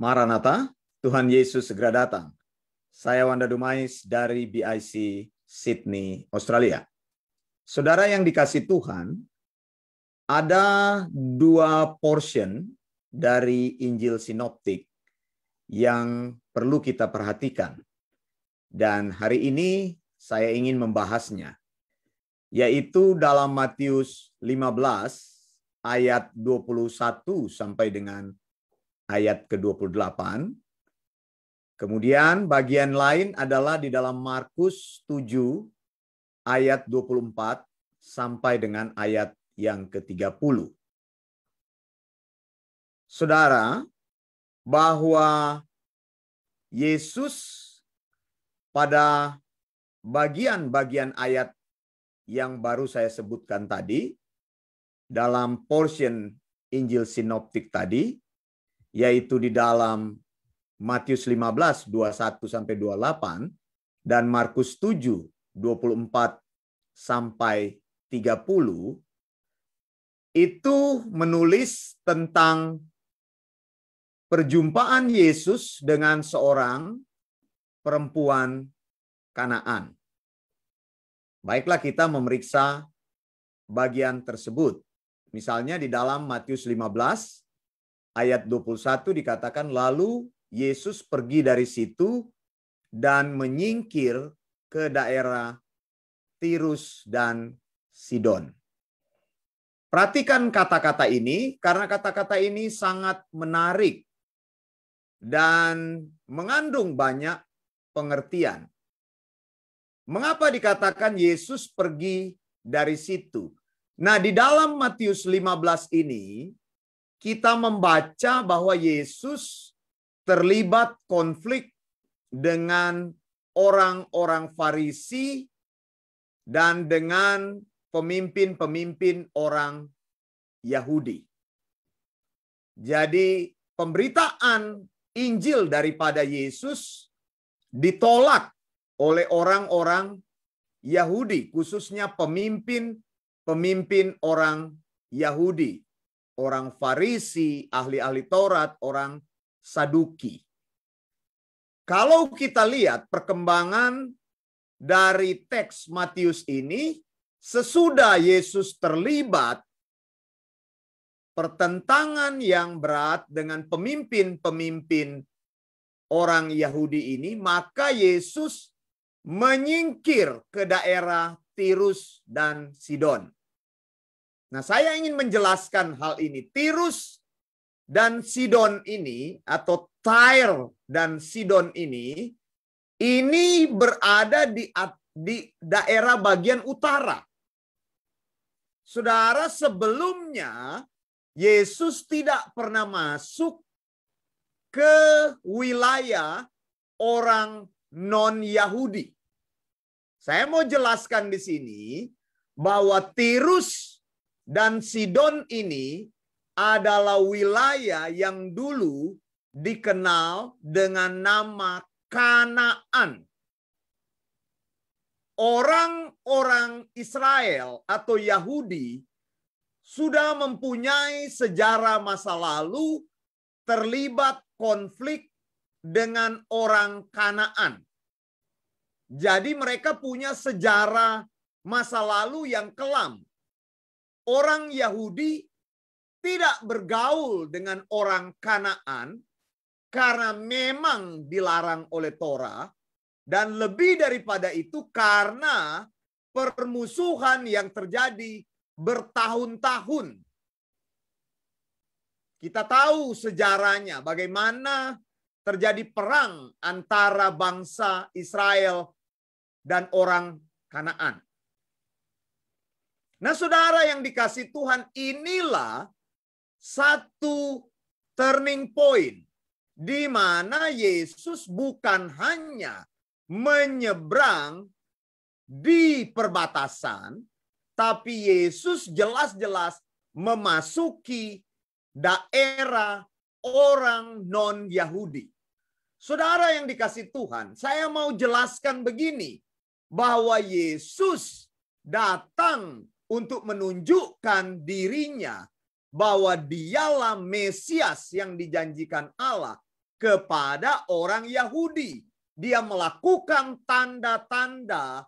Maranatha, Tuhan Yesus segera datang. Saya Wanda Dumais dari BIC Sydney, Australia. Saudara yang dikasih Tuhan, ada dua portion dari Injil Sinoptik yang perlu kita perhatikan. Dan hari ini saya ingin membahasnya, yaitu dalam Matius 15 ayat 21 sampai dengan ayat ke-28. Kemudian bagian lain adalah di dalam Markus 7 ayat 24 sampai dengan ayat yang ke-30. Saudara, bahwa Yesus pada bagian-bagian ayat yang baru saya sebutkan tadi dalam portion Injil sinoptik tadi yaitu di dalam Matius 15 21 sampai 28 dan Markus 7 24 sampai 30 itu menulis tentang perjumpaan Yesus dengan seorang perempuan Kanaan. Baiklah kita memeriksa bagian tersebut. Misalnya di dalam Matius 15 ayat 21 dikatakan lalu Yesus pergi dari situ dan menyingkir ke daerah Tirus dan Sidon. Perhatikan kata-kata ini karena kata-kata ini sangat menarik dan mengandung banyak pengertian. Mengapa dikatakan Yesus pergi dari situ? Nah, di dalam Matius 15 ini kita membaca bahwa Yesus terlibat konflik dengan orang-orang Farisi dan dengan pemimpin-pemimpin orang Yahudi. Jadi, pemberitaan Injil daripada Yesus ditolak oleh orang-orang Yahudi, khususnya pemimpin-pemimpin orang Yahudi orang Farisi, ahli-ahli Taurat, orang Saduki. Kalau kita lihat perkembangan dari teks Matius ini, sesudah Yesus terlibat pertentangan yang berat dengan pemimpin-pemimpin orang Yahudi ini, maka Yesus menyingkir ke daerah Tirus dan Sidon. Nah, saya ingin menjelaskan hal ini. Tirus dan Sidon ini atau Tyre dan Sidon ini ini berada di di daerah bagian utara. Saudara, sebelumnya Yesus tidak pernah masuk ke wilayah orang non-Yahudi. Saya mau jelaskan di sini bahwa Tirus dan Sidon ini adalah wilayah yang dulu dikenal dengan nama Kanaan. Orang-orang Israel atau Yahudi sudah mempunyai sejarah masa lalu terlibat konflik dengan orang Kanaan. Jadi mereka punya sejarah masa lalu yang kelam orang Yahudi tidak bergaul dengan orang Kanaan karena memang dilarang oleh Torah dan lebih daripada itu karena permusuhan yang terjadi bertahun-tahun. Kita tahu sejarahnya bagaimana terjadi perang antara bangsa Israel dan orang Kanaan. Nah, saudara yang dikasih Tuhan, inilah satu turning point di mana Yesus bukan hanya menyeberang di perbatasan, tapi Yesus jelas-jelas memasuki daerah orang non-Yahudi. Saudara yang dikasih Tuhan, saya mau jelaskan begini bahwa Yesus datang untuk menunjukkan dirinya bahwa dialah Mesias yang dijanjikan Allah kepada orang Yahudi. Dia melakukan tanda-tanda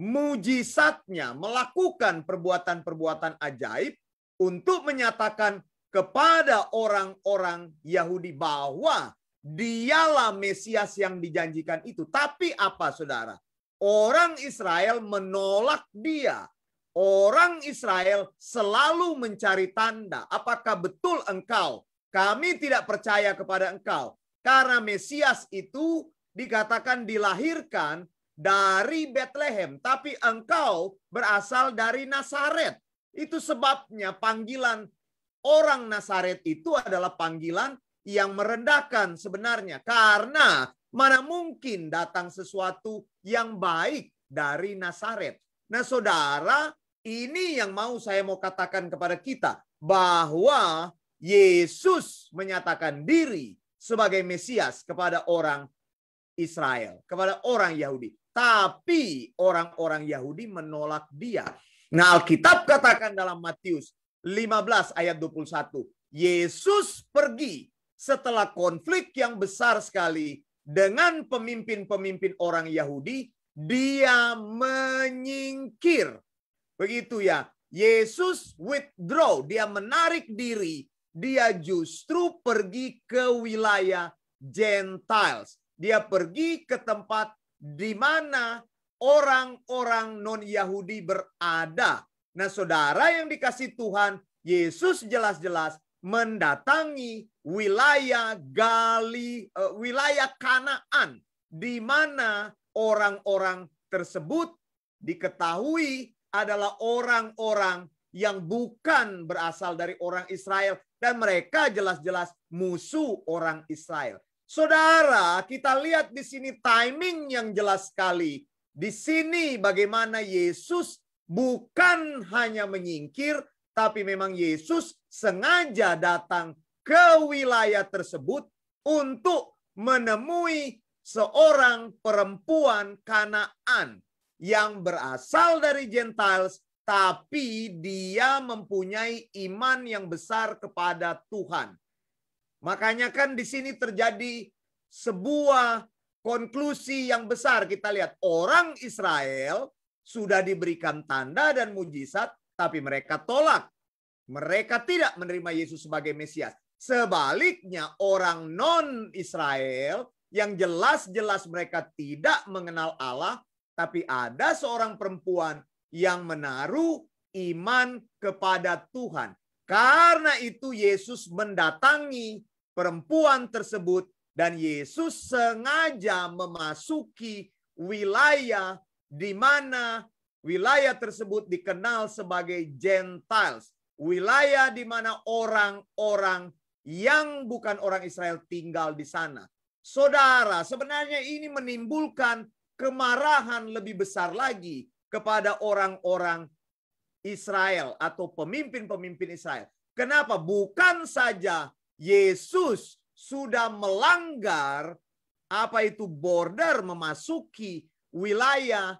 mujizatnya, melakukan perbuatan-perbuatan ajaib untuk menyatakan kepada orang-orang Yahudi bahwa dialah Mesias yang dijanjikan itu. Tapi apa saudara? Orang Israel menolak dia Orang Israel selalu mencari tanda. Apakah betul engkau? Kami tidak percaya kepada engkau. Karena Mesias itu dikatakan dilahirkan dari Bethlehem. Tapi engkau berasal dari Nasaret. Itu sebabnya panggilan orang Nasaret itu adalah panggilan yang merendahkan sebenarnya. Karena mana mungkin datang sesuatu yang baik dari Nasaret. Nah saudara, ini yang mau saya mau katakan kepada kita bahwa Yesus menyatakan diri sebagai Mesias kepada orang Israel, kepada orang Yahudi. Tapi orang-orang Yahudi menolak dia. Nah, Alkitab katakan dalam Matius 15 ayat 21, Yesus pergi setelah konflik yang besar sekali dengan pemimpin-pemimpin orang Yahudi, dia menyingkir Begitu ya. Yesus withdraw, dia menarik diri, dia justru pergi ke wilayah Gentiles. Dia pergi ke tempat di mana orang-orang non-Yahudi berada. Nah, saudara yang dikasih Tuhan, Yesus jelas-jelas mendatangi wilayah Gali uh, wilayah Kanaan di mana orang-orang tersebut diketahui adalah orang-orang yang bukan berasal dari orang Israel dan mereka jelas-jelas musuh orang Israel. Saudara, kita lihat di sini timing yang jelas sekali. Di sini bagaimana Yesus bukan hanya menyingkir tapi memang Yesus sengaja datang ke wilayah tersebut untuk menemui seorang perempuan Kanaan yang berasal dari Gentiles, tapi dia mempunyai iman yang besar kepada Tuhan. Makanya kan di sini terjadi sebuah konklusi yang besar. Kita lihat orang Israel sudah diberikan tanda dan mujizat, tapi mereka tolak. Mereka tidak menerima Yesus sebagai Mesias. Sebaliknya orang non-Israel yang jelas-jelas mereka tidak mengenal Allah, tapi ada seorang perempuan yang menaruh iman kepada Tuhan. Karena itu Yesus mendatangi perempuan tersebut dan Yesus sengaja memasuki wilayah di mana wilayah tersebut dikenal sebagai Gentiles, wilayah di mana orang-orang yang bukan orang Israel tinggal di sana. Saudara, sebenarnya ini menimbulkan kemarahan lebih besar lagi kepada orang-orang Israel atau pemimpin-pemimpin Israel. Kenapa? Bukan saja Yesus sudah melanggar apa itu border memasuki wilayah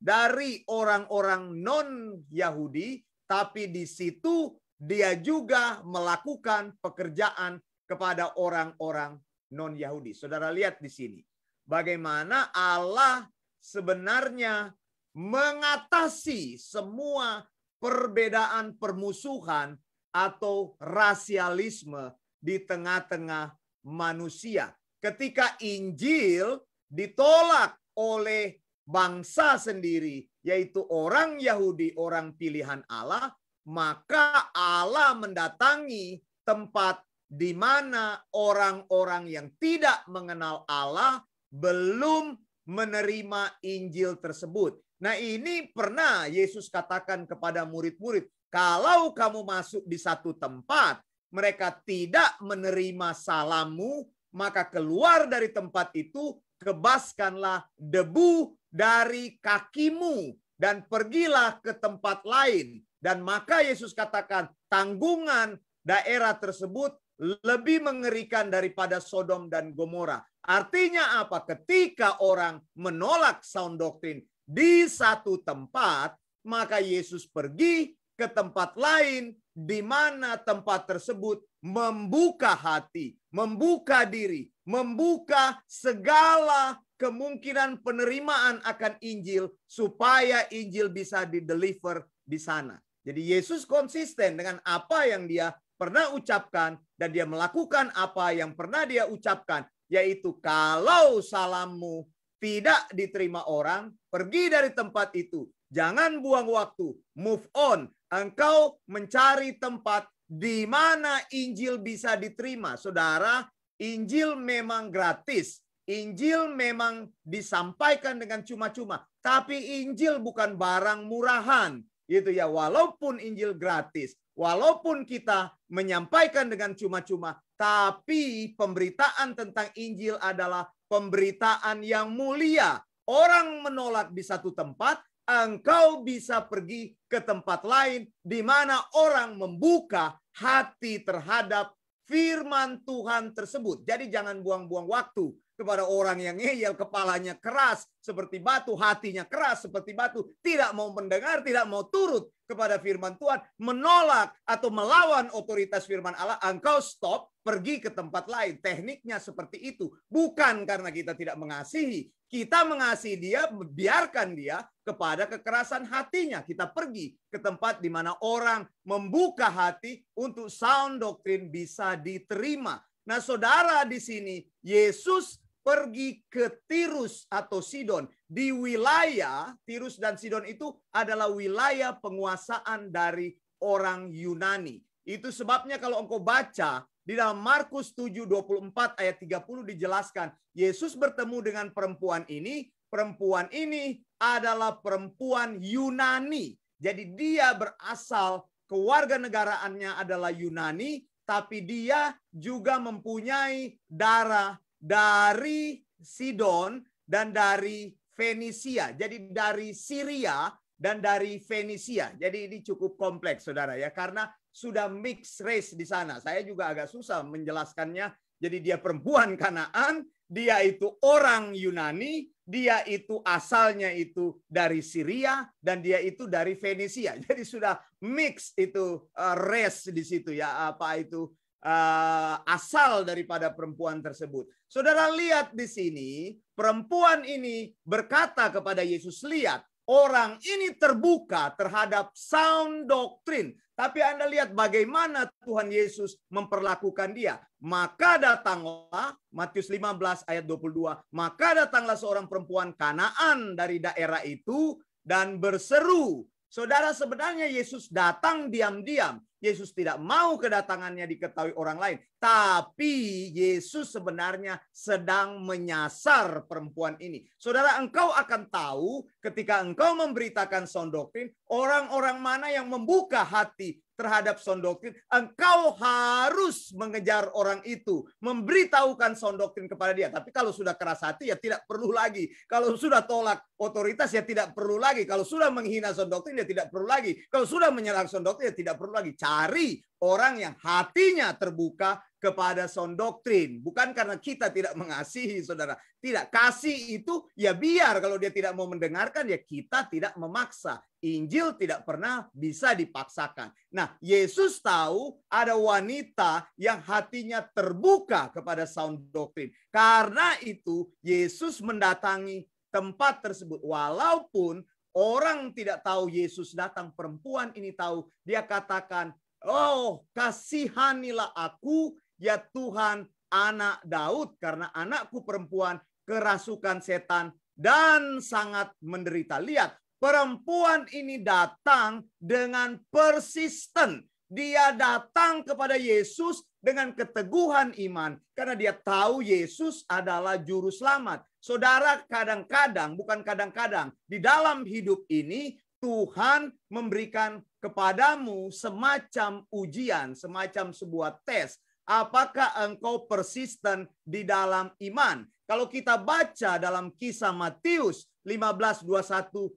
dari orang-orang non-Yahudi, tapi di situ dia juga melakukan pekerjaan kepada orang-orang non-Yahudi. Saudara lihat di sini bagaimana Allah sebenarnya mengatasi semua perbedaan permusuhan atau rasialisme di tengah-tengah manusia. Ketika Injil ditolak oleh bangsa sendiri, yaitu orang Yahudi, orang pilihan Allah, maka Allah mendatangi tempat di mana orang-orang yang tidak mengenal Allah belum menerima Injil tersebut. Nah, ini pernah Yesus katakan kepada murid-murid, "Kalau kamu masuk di satu tempat, mereka tidak menerima salammu, maka keluar dari tempat itu, kebaskanlah debu dari kakimu, dan pergilah ke tempat lain." Dan maka Yesus katakan, "Tanggungan daerah tersebut lebih mengerikan daripada Sodom dan Gomora. Artinya apa? Ketika orang menolak sound doctrine di satu tempat, maka Yesus pergi ke tempat lain di mana tempat tersebut membuka hati, membuka diri, membuka segala kemungkinan penerimaan akan Injil supaya Injil bisa di-deliver di sana. Jadi Yesus konsisten dengan apa yang dia pernah ucapkan dan dia melakukan apa yang pernah dia ucapkan, yaitu kalau salammu tidak diterima orang, pergi dari tempat itu. Jangan buang waktu, move on. Engkau mencari tempat di mana Injil bisa diterima. Saudara, Injil memang gratis. Injil memang disampaikan dengan cuma-cuma, tapi Injil bukan barang murahan gitu ya. Walaupun Injil gratis, Walaupun kita menyampaikan dengan cuma-cuma, tapi pemberitaan tentang Injil adalah pemberitaan yang mulia. Orang menolak di satu tempat, engkau bisa pergi ke tempat lain di mana orang membuka hati terhadap firman Tuhan tersebut. Jadi jangan buang-buang waktu kepada orang yang ngeyel, kepalanya keras seperti batu, hatinya keras seperti batu, tidak mau mendengar, tidak mau turut kepada firman Tuhan, menolak atau melawan otoritas firman Allah, engkau stop, pergi ke tempat lain. Tekniknya seperti itu. Bukan karena kita tidak mengasihi. Kita mengasihi dia, biarkan dia kepada kekerasan hatinya. Kita pergi ke tempat di mana orang membuka hati untuk sound doktrin bisa diterima. Nah, saudara di sini, Yesus pergi ke Tirus atau Sidon. Di wilayah Tirus dan Sidon itu adalah wilayah penguasaan dari orang Yunani. Itu sebabnya kalau engkau baca di dalam Markus 7:24 ayat 30 dijelaskan, Yesus bertemu dengan perempuan ini, perempuan ini adalah perempuan Yunani. Jadi dia berasal kewarganegaraannya adalah Yunani, tapi dia juga mempunyai darah dari Sidon dan dari Fenisia. Jadi dari Syria dan dari Fenisia. Jadi ini cukup kompleks Saudara ya karena sudah mix race di sana. Saya juga agak susah menjelaskannya. Jadi dia perempuan Kanaan, dia itu orang Yunani, dia itu asalnya itu dari Syria dan dia itu dari Fenisia. Jadi sudah mix itu uh, race di situ ya apa itu uh, asal daripada perempuan tersebut. Saudara lihat di sini, perempuan ini berkata kepada Yesus, lihat, orang ini terbuka terhadap sound doktrin. Tapi Anda lihat bagaimana Tuhan Yesus memperlakukan dia. Maka datanglah, Matius 15 ayat 22, maka datanglah seorang perempuan kanaan dari daerah itu dan berseru. Saudara, sebenarnya Yesus datang diam-diam. Yesus tidak mau kedatangannya diketahui orang lain, tapi Yesus sebenarnya sedang menyasar perempuan ini. Saudara, engkau akan tahu ketika engkau memberitakan sound doktrin, orang-orang mana yang membuka hati terhadap sound engkau harus mengejar orang itu, memberitahukan sound kepada dia. Tapi kalau sudah keras hati ya tidak perlu lagi. Kalau sudah tolak otoritas ya tidak perlu lagi. Kalau sudah menghina sound ya tidak perlu lagi. Kalau sudah menyerang sound ya tidak perlu lagi. Cari orang yang hatinya terbuka kepada sound doktrin. Bukan karena kita tidak mengasihi, saudara. Tidak, kasih itu ya biar. Kalau dia tidak mau mendengarkan, ya kita tidak memaksa. Injil tidak pernah bisa dipaksakan. Nah, Yesus tahu ada wanita yang hatinya terbuka kepada sound doktrin. Karena itu, Yesus mendatangi tempat tersebut. Walaupun orang tidak tahu Yesus datang, perempuan ini tahu. Dia katakan, Oh, kasihanilah aku ya Tuhan anak Daud karena anakku perempuan kerasukan setan dan sangat menderita. Lihat, perempuan ini datang dengan persisten. Dia datang kepada Yesus dengan keteguhan iman karena dia tahu Yesus adalah juru selamat. Saudara, kadang-kadang bukan kadang-kadang di dalam hidup ini Tuhan memberikan kepadamu semacam ujian, semacam sebuah tes. Apakah engkau persisten di dalam iman? Kalau kita baca dalam kisah Matius 15:21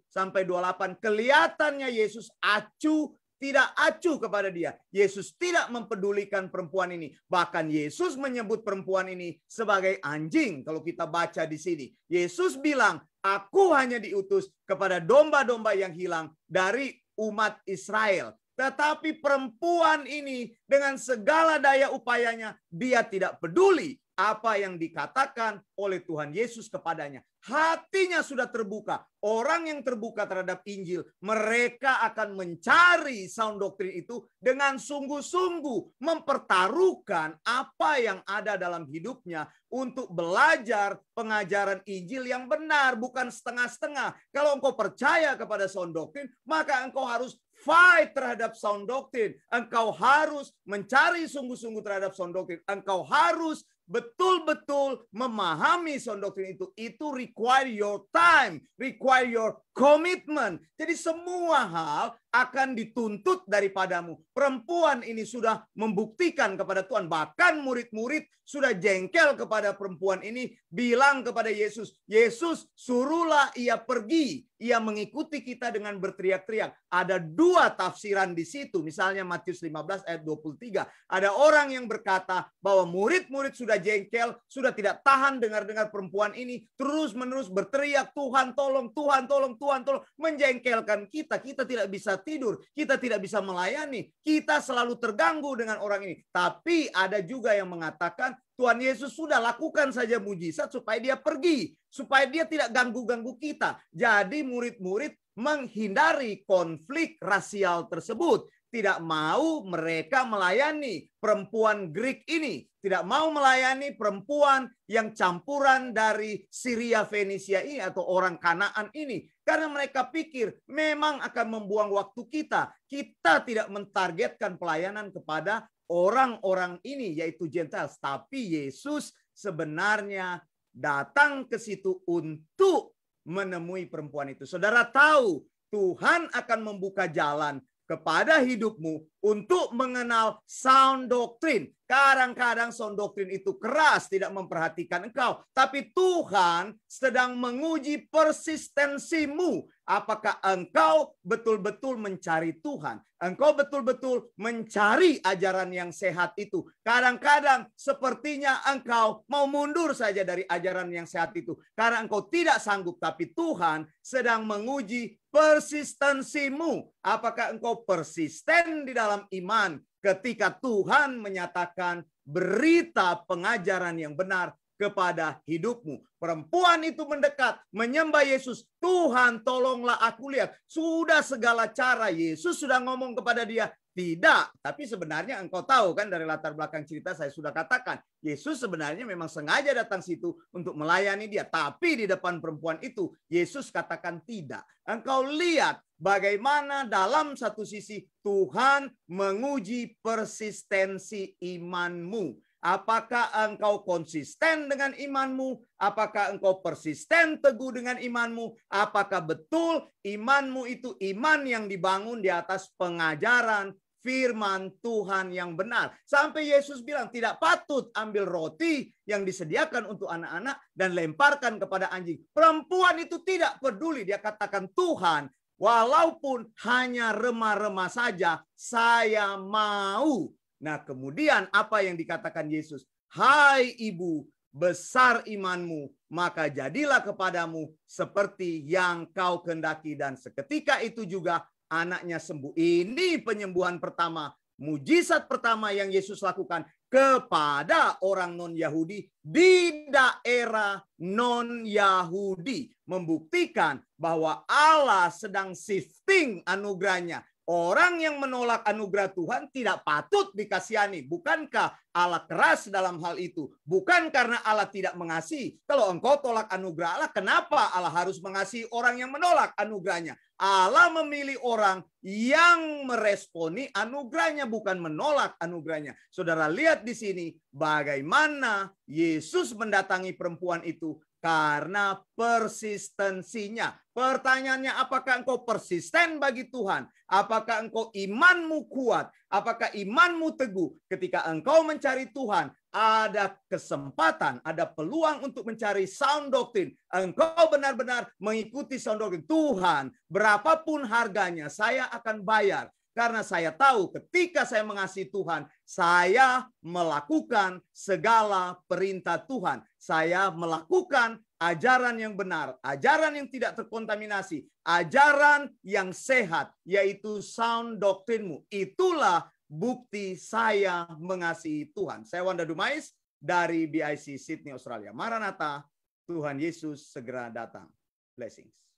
sampai 28, kelihatannya Yesus acuh tidak acuh kepada dia. Yesus tidak mempedulikan perempuan ini. Bahkan Yesus menyebut perempuan ini sebagai anjing kalau kita baca di sini. Yesus bilang, "Aku hanya diutus kepada domba-domba yang hilang dari umat Israel." Tetapi perempuan ini dengan segala daya upayanya dia tidak peduli apa yang dikatakan oleh Tuhan Yesus kepadanya. Hatinya sudah terbuka. Orang yang terbuka terhadap Injil, mereka akan mencari sound doktrin itu dengan sungguh-sungguh mempertaruhkan apa yang ada dalam hidupnya untuk belajar pengajaran Injil yang benar, bukan setengah-setengah. Kalau engkau percaya kepada sound doktrin, maka engkau harus fight terhadap sound doktrin Engkau harus mencari sungguh-sungguh terhadap sound doktrin Engkau harus betul-betul memahami sound doctrine itu, itu require your time, require your commitment. Jadi semua hal akan dituntut daripadamu. Perempuan ini sudah membuktikan kepada Tuhan. Bahkan murid-murid sudah jengkel kepada perempuan ini. Bilang kepada Yesus, Yesus suruhlah ia pergi. Ia mengikuti kita dengan berteriak-teriak. Ada dua tafsiran di situ. Misalnya Matius 15 ayat 23. Ada orang yang berkata bahwa murid-murid sudah jengkel. Sudah tidak tahan dengar-dengar perempuan ini. Terus-menerus berteriak, Tuhan tolong, Tuhan tolong, Tuhan tolong. Menjengkelkan kita. Kita tidak bisa tidur, kita tidak bisa melayani, kita selalu terganggu dengan orang ini. Tapi ada juga yang mengatakan Tuhan Yesus sudah lakukan saja mujizat supaya dia pergi, supaya dia tidak ganggu-ganggu kita. Jadi murid-murid menghindari konflik rasial tersebut, tidak mau mereka melayani perempuan Greek ini tidak mau melayani perempuan yang campuran dari Syria Fenisia ini atau orang Kanaan ini karena mereka pikir memang akan membuang waktu kita. Kita tidak mentargetkan pelayanan kepada orang-orang ini yaitu Gentiles, tapi Yesus sebenarnya datang ke situ untuk menemui perempuan itu. Saudara tahu Tuhan akan membuka jalan kepada hidupmu untuk mengenal sound doktrin. Kadang-kadang sound doktrin itu keras, tidak memperhatikan engkau. Tapi Tuhan sedang menguji persistensimu. Apakah engkau betul-betul mencari Tuhan? Engkau betul-betul mencari ajaran yang sehat itu. Kadang-kadang sepertinya engkau mau mundur saja dari ajaran yang sehat itu. Karena engkau tidak sanggup, tapi Tuhan sedang menguji persistensimu. Apakah engkau persisten di dalam dalam iman ketika Tuhan menyatakan berita pengajaran yang benar kepada hidupmu. Perempuan itu mendekat, menyembah Yesus. Tuhan tolonglah aku lihat. Sudah segala cara Yesus sudah ngomong kepada dia. Tidak, tapi sebenarnya engkau tahu kan dari latar belakang cerita saya sudah katakan. Yesus sebenarnya memang sengaja datang situ untuk melayani dia. Tapi di depan perempuan itu, Yesus katakan tidak. Engkau lihat bagaimana dalam satu sisi Tuhan menguji persistensi imanmu. Apakah engkau konsisten dengan imanmu? Apakah engkau persisten teguh dengan imanmu? Apakah betul imanmu itu iman yang dibangun di atas pengajaran firman Tuhan yang benar? Sampai Yesus bilang tidak patut ambil roti yang disediakan untuk anak-anak dan lemparkan kepada anjing. Perempuan itu tidak peduli. Dia katakan Tuhan walaupun hanya remah-remah saja, saya mau. Nah, kemudian apa yang dikatakan Yesus? Hai ibu, besar imanmu, maka jadilah kepadamu seperti yang kau kendaki. Dan seketika itu juga anaknya sembuh. Ini penyembuhan pertama, mujizat pertama yang Yesus lakukan kepada orang non-Yahudi di daerah non-Yahudi. Membuktikan bahwa Allah sedang shifting anugerahnya Orang yang menolak anugerah Tuhan tidak patut dikasihani. Bukankah Allah keras dalam hal itu? Bukan karena Allah tidak mengasihi. Kalau engkau tolak anugerah Allah, kenapa Allah harus mengasihi orang yang menolak anugerahnya? Allah memilih orang yang meresponi anugerahnya, bukan menolak anugerahnya. Saudara lihat di sini bagaimana Yesus mendatangi perempuan itu karena persistensinya. Pertanyaannya apakah engkau persisten bagi Tuhan? Apakah engkau imanmu kuat? Apakah imanmu teguh? Ketika engkau mencari Tuhan, ada kesempatan, ada peluang untuk mencari sound doctrine. Engkau benar-benar mengikuti sound doctrine. Tuhan, berapapun harganya, saya akan bayar. Karena saya tahu ketika saya mengasihi Tuhan, saya melakukan segala perintah Tuhan. Saya melakukan ajaran yang benar, ajaran yang tidak terkontaminasi, ajaran yang sehat, yaitu sound doktrinmu. Itulah bukti saya mengasihi Tuhan. Saya Wanda Dumais dari BIC Sydney, Australia. Maranatha, Tuhan Yesus segera datang. Blessings.